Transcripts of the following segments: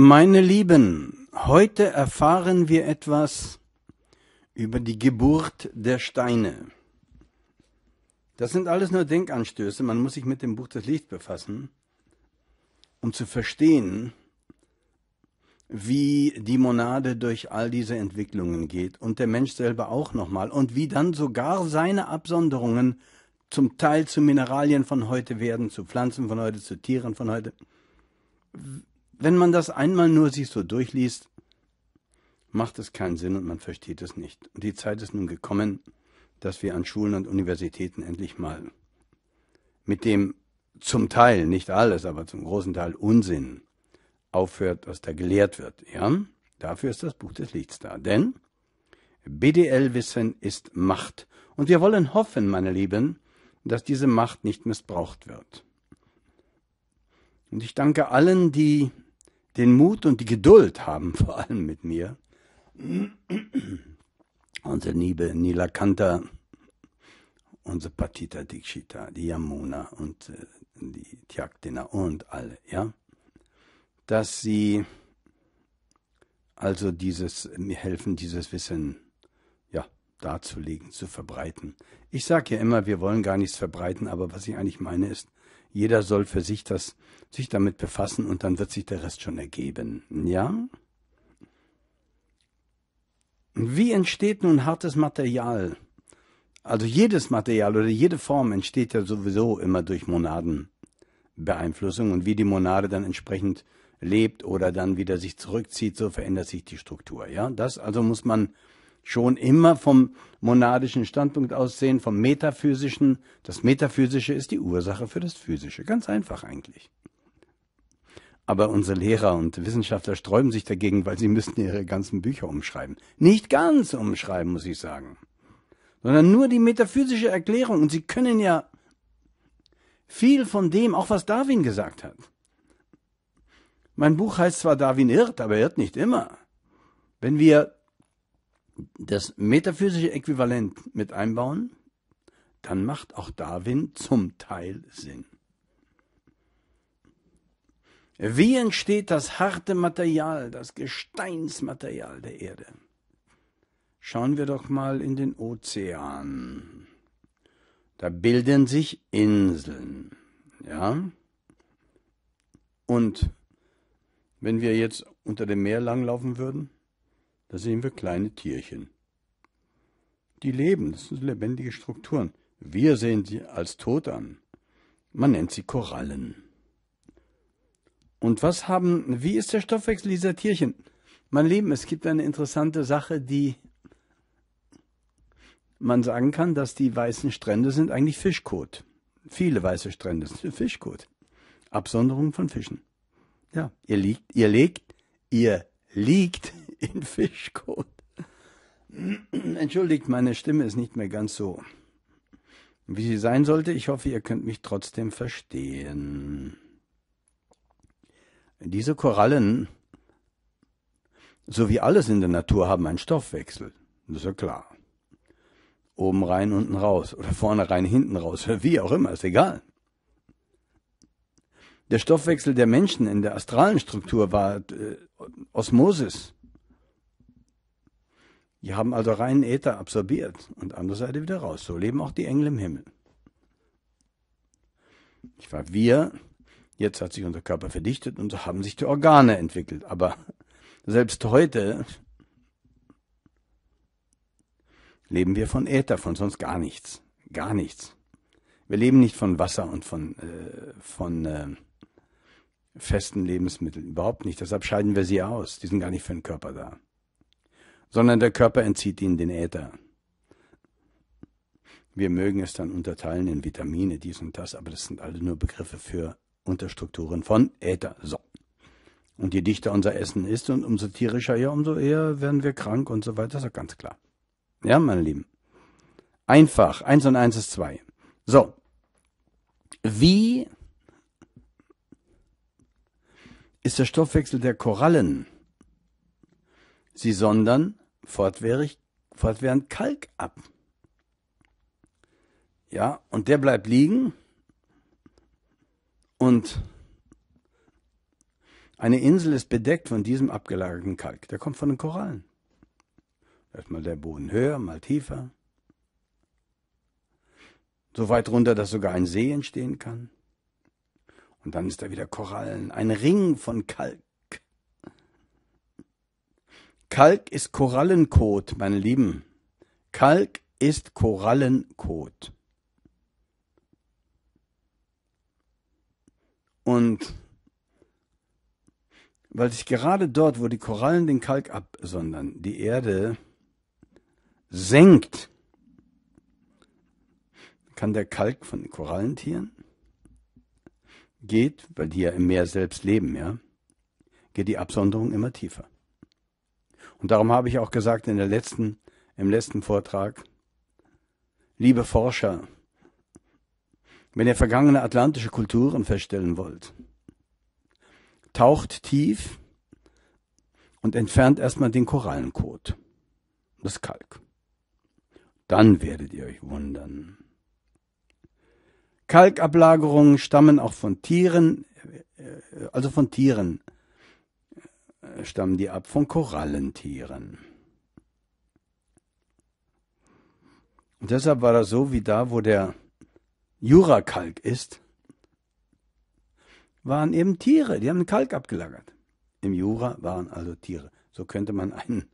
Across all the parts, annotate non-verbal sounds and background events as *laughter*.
Meine Lieben, heute erfahren wir etwas über die Geburt der Steine. Das sind alles nur Denkanstöße, man muss sich mit dem Buch des Lichts befassen, um zu verstehen, wie die Monade durch all diese Entwicklungen geht und der Mensch selber auch nochmal und wie dann sogar seine Absonderungen zum Teil zu Mineralien von heute werden, zu Pflanzen von heute, zu Tieren von heute wenn man das einmal nur sich so durchliest, macht es keinen Sinn und man versteht es nicht. Und die Zeit ist nun gekommen, dass wir an Schulen und Universitäten endlich mal mit dem zum Teil, nicht alles, aber zum großen Teil Unsinn aufhört, was da gelehrt wird. Ja, dafür ist das Buch des Lichts da. Denn BDL-Wissen ist Macht. Und wir wollen hoffen, meine Lieben, dass diese Macht nicht missbraucht wird. Und ich danke allen, die den Mut und die Geduld haben, *laughs* vor allem mit mir. Unsere liebe Nila Kanta, unsere Patita Dikshita, die Yamuna und äh, die Thyaktina und alle, ja, dass sie also dieses, mir helfen, dieses Wissen, ja, darzulegen, zu verbreiten. Ich sage ja immer, wir wollen gar nichts verbreiten, aber was ich eigentlich meine ist, jeder soll für sich das, sich damit befassen und dann wird sich der Rest schon ergeben. Ja? Wie entsteht nun hartes Material? Also jedes Material oder jede Form entsteht ja sowieso immer durch Monadenbeeinflussung und wie die Monade dann entsprechend lebt oder dann wieder sich zurückzieht, so verändert sich die Struktur. Ja, das also muss man schon immer vom monadischen Standpunkt aus sehen, vom metaphysischen. Das metaphysische ist die Ursache für das physische. Ganz einfach eigentlich. Aber unsere Lehrer und Wissenschaftler sträuben sich dagegen, weil sie müssten ihre ganzen Bücher umschreiben. Nicht ganz umschreiben, muss ich sagen. Sondern nur die metaphysische Erklärung. Und sie können ja viel von dem, auch was Darwin gesagt hat. Mein Buch heißt zwar Darwin irrt, aber er irrt nicht immer. Wenn wir das metaphysische Äquivalent mit einbauen, dann macht auch Darwin zum Teil Sinn. Wie entsteht das harte Material, das Gesteinsmaterial der Erde? Schauen wir doch mal in den Ozean. Da bilden sich Inseln, ja? Und wenn wir jetzt unter dem Meer langlaufen würden, da sehen wir kleine Tierchen. Die leben, das sind lebendige Strukturen. Wir sehen sie als tot an. Man nennt sie Korallen. Und was haben, wie ist der Stoffwechsel dieser Tierchen? Mein Leben, es gibt eine interessante Sache, die man sagen kann, dass die weißen Strände sind eigentlich Fischkot. Viele weiße Strände sind Fischkot. Absonderung von Fischen. Ja, ihr liegt, ihr legt, ihr liegt in Fischkot. Entschuldigt, meine Stimme ist nicht mehr ganz so, wie sie sein sollte. Ich hoffe, ihr könnt mich trotzdem verstehen. Diese Korallen, so wie alles in der Natur, haben einen Stoffwechsel. Das ist ja klar. Oben rein, unten raus. Oder vorne rein, hinten raus. *laughs* wie auch immer, ist egal. Der Stoffwechsel der Menschen in der astralen Struktur war äh, Osmosis. Die haben also reinen Äther absorbiert und andere Seite wieder raus. So leben auch die Engel im Himmel. Ich war wir, jetzt hat sich unser Körper verdichtet und so haben sich die Organe entwickelt. Aber selbst heute leben wir von Äther, von sonst gar nichts. Gar nichts. Wir leben nicht von Wasser und von, äh, von äh, festen Lebensmitteln. Überhaupt nicht. Deshalb scheiden wir sie aus. Die sind gar nicht für den Körper da sondern der Körper entzieht ihnen den Äther. Wir mögen es dann unterteilen in Vitamine, dies und das, aber das sind alle nur Begriffe für Unterstrukturen von Äther. So. Und je dichter unser Essen ist und umso tierischer ja, umso eher werden wir krank und so weiter, ist ja ganz klar. Ja, meine Lieben. Einfach. Eins und eins ist zwei. So. Wie ist der Stoffwechsel der Korallen? Sie sondern fortwährend Kalk ab. Ja, und der bleibt liegen und eine Insel ist bedeckt von diesem abgelagerten Kalk. Der kommt von den Korallen. Da ist mal der Boden höher, mal tiefer. So weit runter, dass sogar ein See entstehen kann. Und dann ist da wieder Korallen, ein Ring von Kalk. Kalk ist Korallenkot, meine Lieben. Kalk ist Korallenkot. Und weil sich gerade dort, wo die Korallen den Kalk absondern, die Erde senkt, kann der Kalk von den Korallentieren geht, weil die ja im Meer selbst leben, ja, geht die Absonderung immer tiefer. Und darum habe ich auch gesagt in der letzten, im letzten Vortrag, liebe Forscher, wenn ihr vergangene atlantische Kulturen feststellen wollt, taucht tief und entfernt erstmal den Korallenkot, das Kalk. Dann werdet ihr euch wundern. Kalkablagerungen stammen auch von Tieren, äh, äh, also von Tieren, stammen die ab von Korallentieren. Und deshalb war das so, wie da, wo der Jurakalk ist, waren eben Tiere, die haben den Kalk abgelagert. Im Jura waren also Tiere. So könnte man einen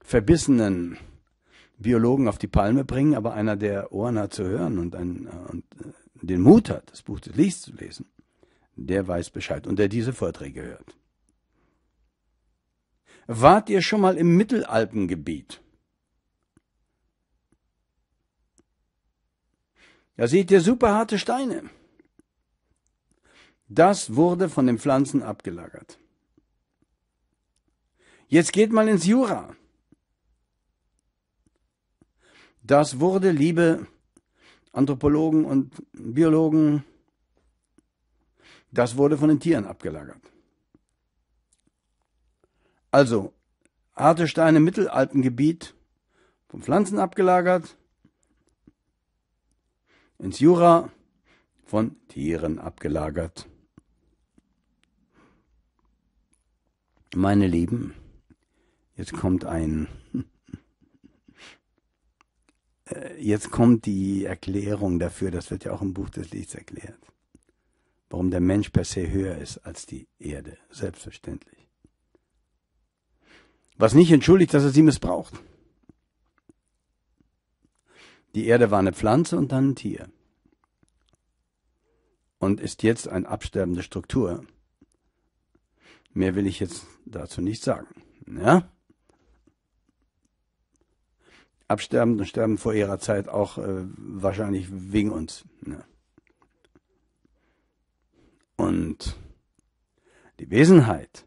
verbissenen Biologen auf die Palme bringen, aber einer, der Ohren hat zu hören und, einen, äh, und äh, den Mut hat, das Buch des Lichts zu lesen, der weiß Bescheid und der diese Vorträge hört. Wart ihr schon mal im Mittelalpengebiet? Da seht ihr super harte Steine. Das wurde von den Pflanzen abgelagert. Jetzt geht mal ins Jura. Das wurde, liebe Anthropologen und Biologen, das wurde von den Tieren abgelagert. Also, harte Steine im Mittelalpengebiet von Pflanzen abgelagert, ins Jura von Tieren abgelagert. Meine Lieben, jetzt kommt ein, *laughs* äh, jetzt kommt die Erklärung dafür, das wird ja auch im Buch des Lichts erklärt warum der Mensch per se höher ist als die Erde, selbstverständlich. Was nicht entschuldigt, dass er sie missbraucht. Die Erde war eine Pflanze und dann ein Tier. Und ist jetzt eine absterbende Struktur. Mehr will ich jetzt dazu nicht sagen. Ja? Absterben und sterben vor ihrer Zeit auch äh, wahrscheinlich wegen uns. Ja. Und die Wesenheit,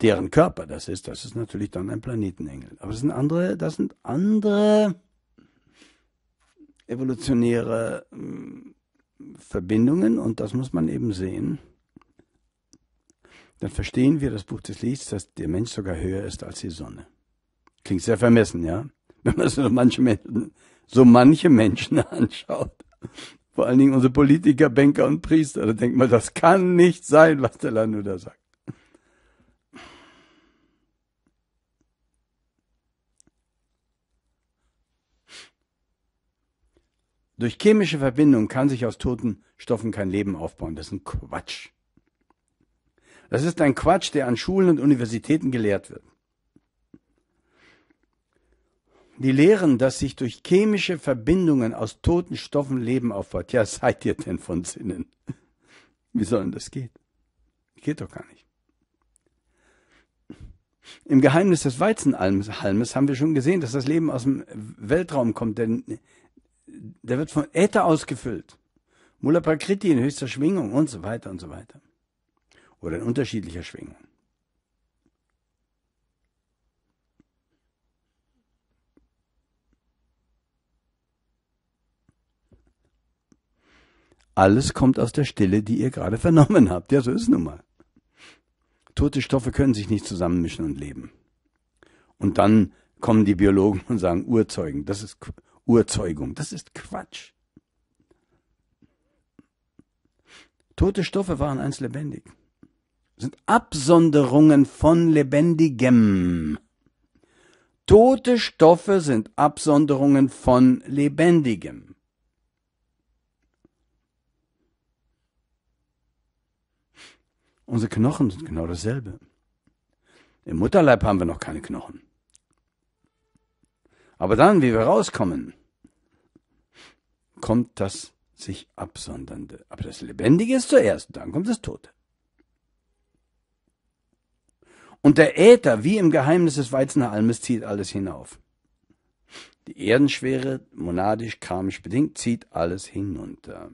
deren Körper das ist, das ist natürlich dann ein Planetenengel. Aber das sind andere, das sind andere evolutionäre hm, Verbindungen und das muss man eben sehen. Dann verstehen wir das Buch des Lichts, dass der Mensch sogar höher ist als die Sonne. Klingt sehr vermessen, ja? *laughs* Wenn man so manche Menschen, so manche Menschen *laughs* anschaut. Vor allen Dingen unsere Politiker, Banker und Priester. Da denkt man, das kann nicht sein, was der Lanu da sagt. Durch chemische Verbindungen kann sich aus toten Stoffen kein Leben aufbauen. Das ist ein Quatsch. Das ist ein Quatsch, der an Schulen und Universitäten gelehrt wird. Die lehren, dass sich durch chemische Verbindungen aus toten Stoffen Leben aufbaut. Ja, seid ihr denn von Sinnen? Wie soll denn das gehen? Geht doch gar nicht. Im Geheimnis des Weizenhalmes haben wir schon gesehen, dass das Leben aus dem Weltraum kommt, denn der wird von Äther ausgefüllt. Mula Prakriti in höchster Schwingung und so weiter und so weiter. Oder in unterschiedlicher Schwingung. Alles kommt aus der Stille, die ihr gerade *laughs* vernommen habt. Ja, so ist es nun mal. Tote Stoffe können sich nicht zusammenmischen und leben. Und dann kommen die Biologen und sagen, Urzeugen, das ist Urzeugung, das ist Quatsch. Tote Stoffe waren einst lebendig, sind Absonderungen von Lebendigem. Tote Stoffe sind Absonderungen von Lebendigem. Unsere Knochen sind genau dasselbe. Im Mutterleib haben wir noch keine Knochen. Aber dann, wie wir rauskommen, kommt das sich absondernde. Aber das Lebendige ist zuerst, dann kommt das Tote. Und der Äther, wie im Geheimnis des Weizenhalmes, zieht alles hinauf. Die Erdenschwere, monadisch karmisch bedingt, zieht alles hinunter.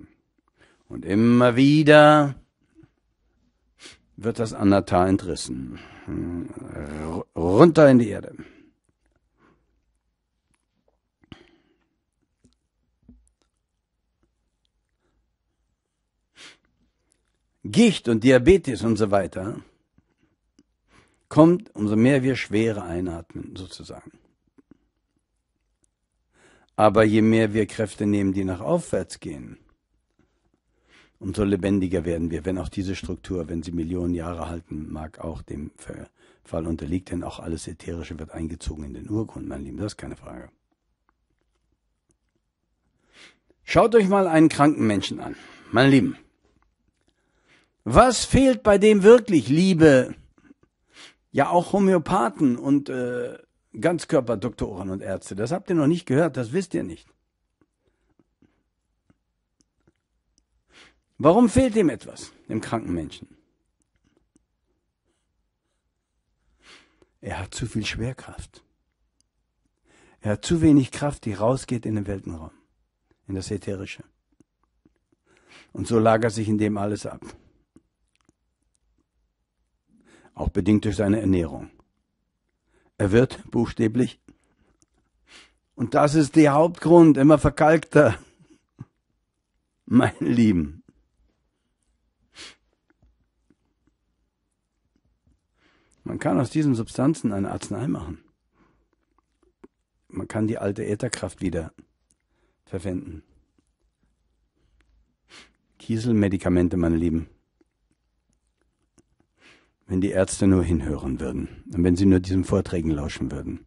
Und immer wieder wird das Anatal entrissen. Hm, runter in die Erde. Gicht und Diabetes und so weiter kommt, umso mehr wir Schwere einatmen, sozusagen. Aber je mehr wir Kräfte nehmen, die nach aufwärts gehen, umso lebendiger werden wir, wenn auch diese Struktur, wenn sie Millionen Jahre halten mag, auch dem Fall unterliegt, denn auch alles Ätherische wird eingezogen in den Urgrund, mein Lieben, das ist keine Frage. Schaut euch mal einen kranken Menschen an, mein Lieben. Was fehlt bei dem wirklich, liebe, ja auch Homöopathen und äh, Ganzkörperdoktoren und Ärzte? Das habt ihr noch nicht gehört, das wisst ihr nicht. Warum fehlt ihm etwas, dem kranken Menschen? Er hat zu viel Schwerkraft. Er hat zu wenig Kraft, die rausgeht in den Weltenraum, in das Ätherische. Und so lagert sich in dem alles ab. Auch bedingt durch seine Ernährung. Er wird buchstäblich, und das ist der Hauptgrund, immer verkalkter, meine Lieben. Man kann aus diesen Substanzen eine Arznei machen. Man kann die alte Ätherkraft wieder verwenden. Kieselmedikamente, meine Lieben. Wenn die Ärzte nur hinhören würden und wenn sie nur diesen Vorträgen lauschen würden.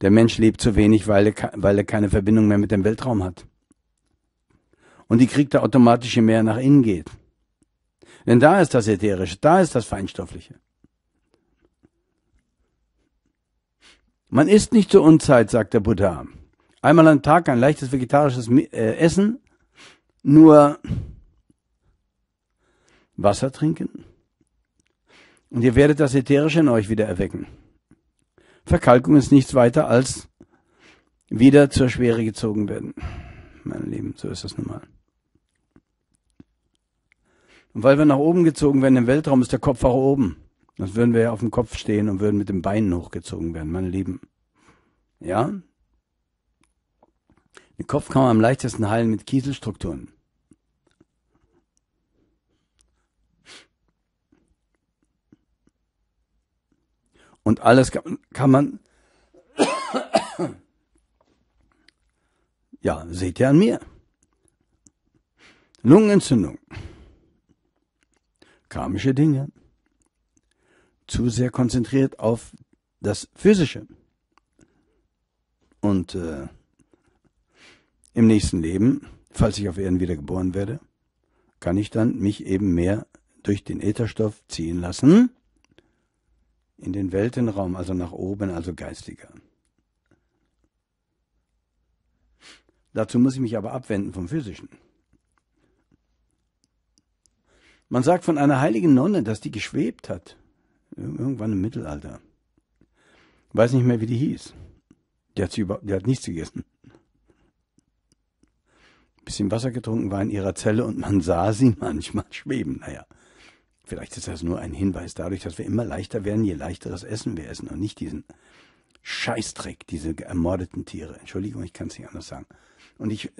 Der Mensch lebt zu wenig, weil er, weil er keine Verbindung mehr mit dem Weltraum hat. Und die kriegt er automatisch, je mehr nach innen geht. Denn da ist das Ätherische, da ist das Feinstoffliche. Man isst nicht zur Unzeit, sagt der Buddha. Einmal am Tag ein leichtes vegetarisches äh, Essen, nur Wasser trinken. Und ihr werdet das Ätherische in euch wieder erwecken. Verkalkung ist nichts weiter als wieder zur Schwere gezogen werden. Mein Lieben, so ist das nun mal. Und weil wir nach oben gezogen werden im Weltraum, ist der Kopf auch oben. Sonst würden wir ja auf dem Kopf stehen und würden mit den Beinen hochgezogen werden, meine Lieben. Ja? Den Kopf kann man am leichtesten heilen mit Kieselstrukturen. Und alles kann, man, *coughs* ja, seht ihr an mir. Lungenentzündung. Karmische Dinge zu sehr konzentriert auf das Physische. Und äh, im nächsten Leben, falls ich auf Erden wiedergeboren werde, kann ich dann mich eben mehr durch den Ätherstoff ziehen lassen in den Weltenraum, also nach oben, also geistiger. Dazu muss ich mich aber abwenden vom Physischen. Man sagt von einer heiligen Nonne, dass die geschwebt hat. Irgendwann im Mittelalter. Weiß nicht mehr, wie die hieß. Die hat, sie über, die hat nichts gegessen. Bisschen Wasser getrunken war in ihrer Zelle und man sah sie *laughs* manchmal schweben. Naja, vielleicht ist das nur ein Hinweis dadurch, dass wir immer leichter werden, je leichteres Essen wir essen und nicht diesen Scheißdreck, diese ermordeten Tiere. Entschuldigung, ich kann es nicht anders sagen. Und ich,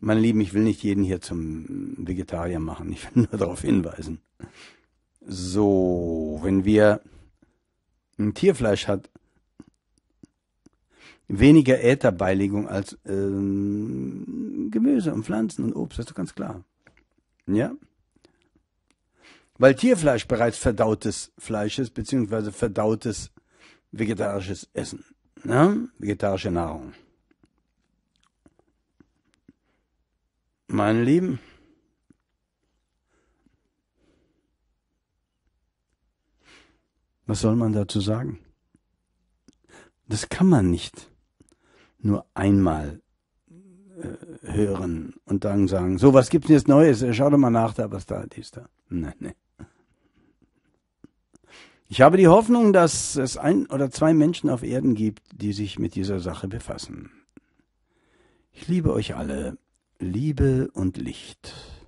meine Lieben, ich will nicht jeden hier zum Vegetarier machen. Ich will nur darauf hinweisen. So, wenn wir ein Tierfleisch hat weniger Ätherbeilegung als ähm, Gemüse und Pflanzen und Obst, das ist doch ganz klar. Ja? Weil Tierfleisch bereits verdautes Fleisch ist, beziehungsweise verdautes vegetarisches Essen. Ja? Ne? Vegetarische Nahrung. Meine Lieben, Was soll man dazu sagen? Das kann man nicht nur einmal äh, hören und dann sagen, so, was gibt es jetzt Neues? Äh, schau doch mal nach, da was da, dies da. Nein, nein. Ich habe die Hoffnung, dass es ein oder zwei Menschen auf Erden gibt, die sich mit dieser Sache befassen. Ich liebe euch alle, Liebe und Licht.